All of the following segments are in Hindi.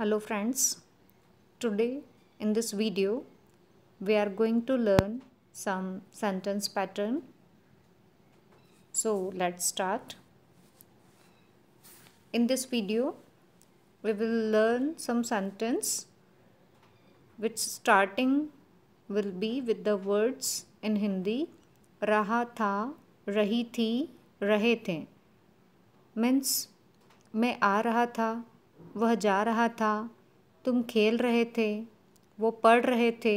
Hello friends, today in this video we are going to learn some sentence pattern. So let's start. In this video we will learn some sentence which starting will be with the words in Hindi tha, rahi thi, थी the. Means, मीन्स मैं आ raha tha. वह जा रहा था तुम खेल रहे थे वो पढ़ रहे थे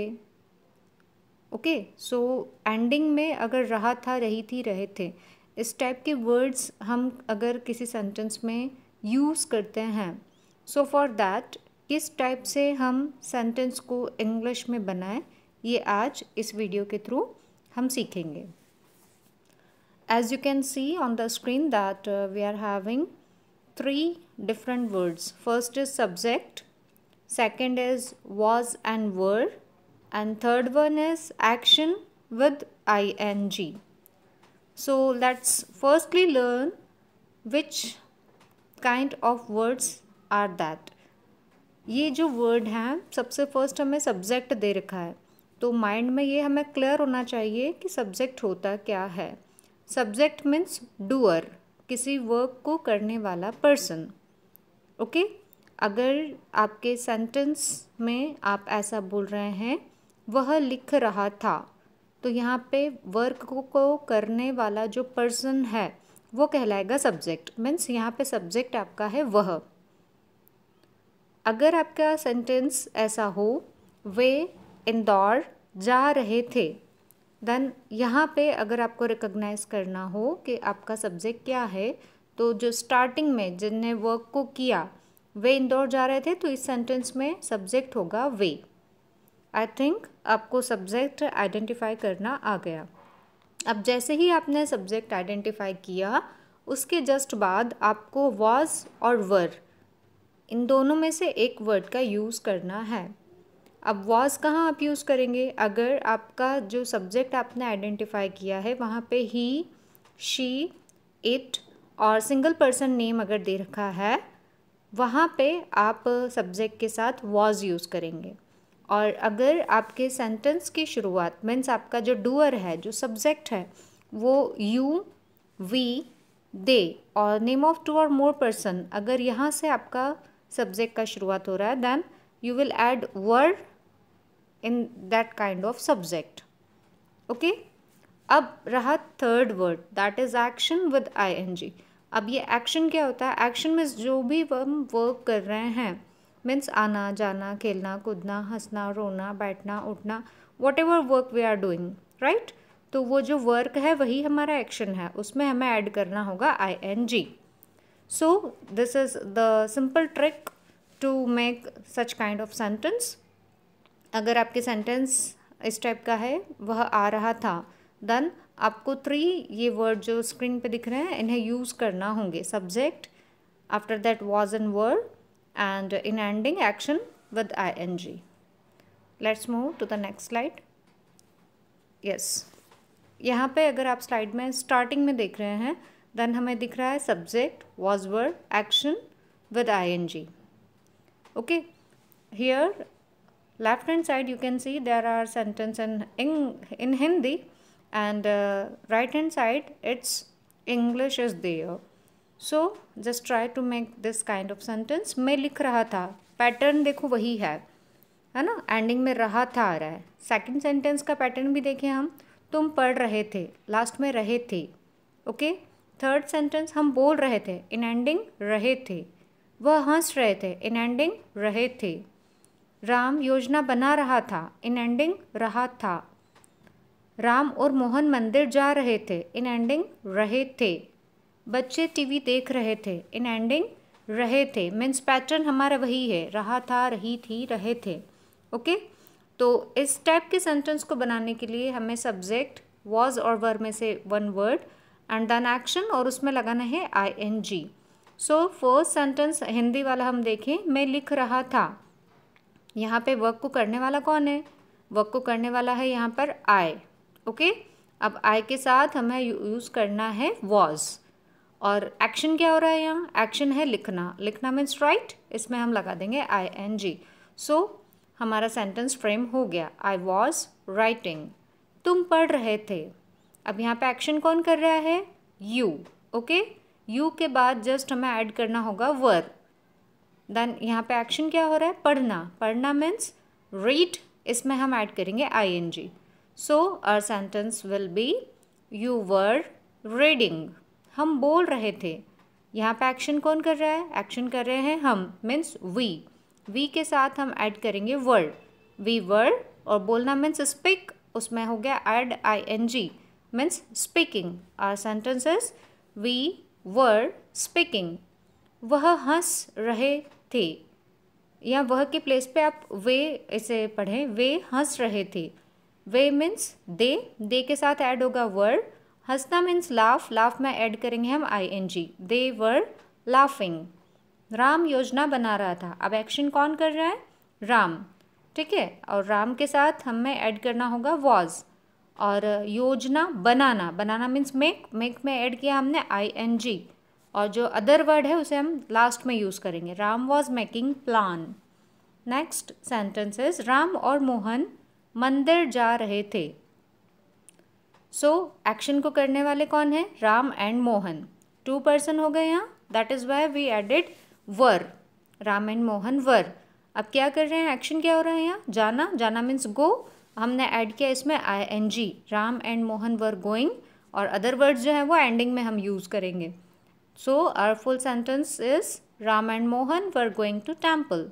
ओके सो एंडिंग में अगर रहा था रही थी रहे थे इस टाइप के वर्ड्स हम अगर किसी सेंटेंस में यूज़ करते हैं सो फॉर दैट किस टाइप से हम सेंटेंस को इंग्लिश में बनाएं ये आज इस वीडियो के थ्रू हम सीखेंगे as you can see on the screen that we are having three different words. First is subject, second is was and were, and third one is action with ing. So let's firstly learn which kind of words are that. ये जो वर्ड है सबसे फर्स्ट हमें सब्जेक्ट दे रखा है तो माइंड में ये हमें क्लियर होना चाहिए कि सब्जेक्ट होता क्या है सब्जेक्ट मीन्स डूअर किसी वर्क को करने वाला पर्सन ओके अगर आपके सेंटेंस में आप ऐसा बोल रहे हैं वह लिख रहा था तो यहाँ पे वर्क को करने वाला जो पर्सन है वो कहलाएगा सब्जेक्ट मीन्स यहाँ पे सब्जेक्ट आपका है वह अगर आपका सेंटेंस ऐसा हो वे इंदौर जा रहे थे देन यहाँ पे अगर आपको रिकग्नाइज़ करना हो कि आपका सब्जेक्ट क्या है तो जो स्टार्टिंग में जिनने वर्क को किया वे इंदौर जा रहे थे तो इस सेंटेंस में सब्जेक्ट होगा वे आई थिंक आपको सब्जेक्ट आइडेंटिफाई करना आ गया अब जैसे ही आपने सब्जेक्ट आइडेंटिफाई किया उसके जस्ट बाद आपको वॉज और वर इन दोनों में से एक वर्ड का यूज़ करना है अब वॉज कहाँ आप यूज़ करेंगे अगर आपका जो सब्जेक्ट आपने आइडेंटिफाई किया है वहाँ पे ही शी इट और सिंगल पर्सन नेम अगर दे रखा है वहाँ पे आप सब्जेक्ट के साथ वॉज यूज़ करेंगे और अगर आपके सेंटेंस की शुरुआत मीन्स आपका जो डूअर है जो सब्जेक्ट है वो यू वी दे और नेम ऑफ टू और मोर पर्सन अगर यहाँ से आपका सब्जेक्ट का शुरुआत हो रहा है then you will add word in that kind of subject okay अब रहा third word that is action with G अब ये एक्शन क्या होता है एक्शन में जो भी हम वर्क कर रहे हैं मीन्स आना जाना खेलना कूदना हंसना रोना बैठना उठना whatever work we are doing right तो वो जो वर्क है वही हमारा एक्शन है उसमें हमें ऐड करना होगा I N G so this is the simple trick to make such kind of sentence अगर आपके सेंटेंस इस टाइप का है वह आ रहा था देन आपको थ्री ये वर्ड जो स्क्रीन पे दिख रहे हैं इन्हें यूज़ करना होंगे subject after that was an word and in ending action with I N G let's move to the next slide yes यहाँ पे अगर आप स्लाइड में स्टार्टिंग में देख रहे हैं देन हमें दिख रहा है subject was word action with I N G okay here left hand side you can see there are sentence in, in, in Hindi and uh, right hand side it's English is there. So just try to make this kind of sentence. main likh raha tha pattern dekho wahi hai है ना एंडिंग में रहा था आ रहा है सेकंड सेंटेंस का पैटर्न भी देखें हम तुम पढ़ रहे थे लास्ट में रहे थे ओके थर्ड सेंटेंस हम बोल रहे थे इन एंडिंग रहे थे वह हंस रहे थे इन एंडिंग रहे थे राम योजना बना रहा था इन एंडिंग रहा था राम और मोहन मंदिर जा रहे थे इन एंडिंग रहे थे बच्चे टीवी देख रहे थे इन एंडिंग रहे थे मीन्स पैटर्न हमारा वही है रहा था रही थी रहे थे ओके तो इस टाइप के सेंटेंस को बनाने के लिए हमें सब्जेक्ट वॉज और वर में से one word and then action और उसमें लगाना है I N G so first sentence Hindi वाला हम देखें मैं लिख रहा था यहाँ पे वर्क को करने वाला कौन है वर्क को करने वाला है यहाँ पर आई ओके अब आई के साथ हमें यूज़ करना है वॉज और एक्शन क्या हो रहा है यहाँ एक्शन है लिखना लिखना मीन्स राइट इसमें हम लगा देंगे आई एन जी सो हमारा सेंटेंस फ्रेम हो गया आई वॉज राइटिंग तुम पढ़ रहे थे अब यहाँ पे एक्शन कौन कर रहा है यू ओके यू के बाद जस्ट हमें ऐड करना होगा वर देन यहाँ पे एक्शन क्या हो रहा है पढ़ना पढ़ना मीन्स रीड इसमें हम ऐड करेंगे I N G so our sentence will be you were reading हम बोल रहे थे यहाँ पे एक्शन कौन कर रहा है एक्शन कर रहे हैं हम मीन्स वी वी के साथ हम ऐड करेंगे वर्ड वी वर्ड और बोलना मीन्स स्पीक उसमें हो गया add I N G means speaking our sentences we were speaking वह हंस रहे थे या वह के प्लेस पे आप वे ऐसे पढ़ें वे हंस रहे थे वे मीन्स दे दे के साथ ऐड होगा वर्ड हंसना मीन्स लाफ लाफ में ऐड करेंगे हम I N G they were laughing Ram योजना बना रहा था अब एक्शन कौन कर रहा है राम ठीक है और राम के साथ हमें ऐड करना होगा वॉज और योजना बनाना बनाना मीन्स मेक मेक में ऐड किया हमने आई एन जी और जो अदर वर्ड है उसे हम लास्ट में यूज़ करेंगे Ram was making plan next sentences Ram और मोहन मंदिर जा रहे थे सो so, एक्शन को करने वाले कौन हैं Ram and Mohan two person हो गए यहाँ that is why we added were Ram and Mohan were अब क्या कर रहे हैं एक्शन क्या हो रहा है यहाँ जाना जाना मीन्स गो हमने ऐड किया इसमें I N G Ram and Mohan were going और अदर वर्ड्स जो हैं वो एंडिंग में हम यूज़ करेंगे so our full sentence is Ram and Mohan were going to temple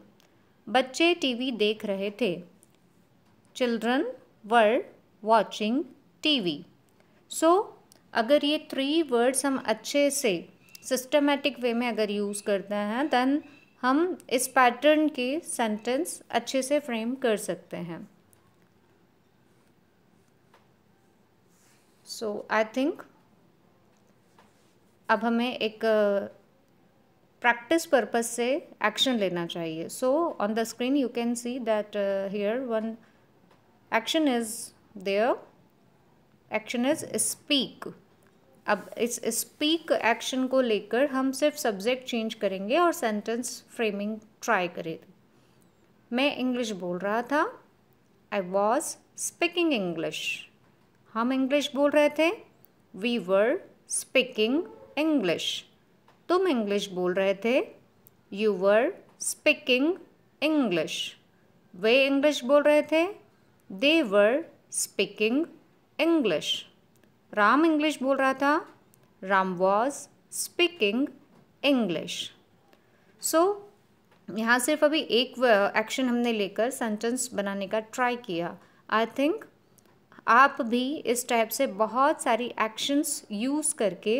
बच्चे टीवी देख रहे थे children were watching TV so अगर ये थ्री वर्ड्स हम अच्छे से सिस्टमेटिक वे में अगर यूज़ करते हैं देन हम इस पैटर्न के सेंटेंस अच्छे से फ्रेम कर सकते हैं सो आई थिंक अब हमें एक प्रैक्टिस पर्पस से एक्शन लेना चाहिए so on the screen you can see that here one action is there action is speak अब इस स्पीक एक्शन को लेकर हम सिर्फ सब्जेक्ट चेंज करेंगे और सेंटेंस फ्रेमिंग ट्राई करेंगे मैं इंग्लिश बोल रहा था आई वॉज स्पीकिंग इंग्लिश हम इंग्लिश बोल रहे थे वी वर स्पीकिंग इंग्लिश तुम इंग्लिश बोल रहे थे यू वर स्पीकिंग इंग्लिश वे इंग्लिश बोल रहे थे they were speaking English Ram English बोल रहा था Ram was speaking English so यहाँ सिर्फ अभी एक एक्शन हमने लेकर सेंटेंस बनाने का ट्राई किया आई थिंक आप भी इस टाइप से बहुत सारी एक्शंस यूज़ करके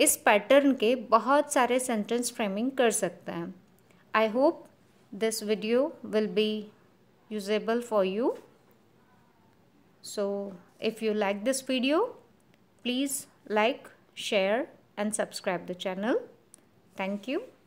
इस पैटर्न के बहुत सारे सेंटेंस फ्रेमिंग कर सकते हैं I hope this video will be usable for you so if you like this video please like share and subscribe the channel thank you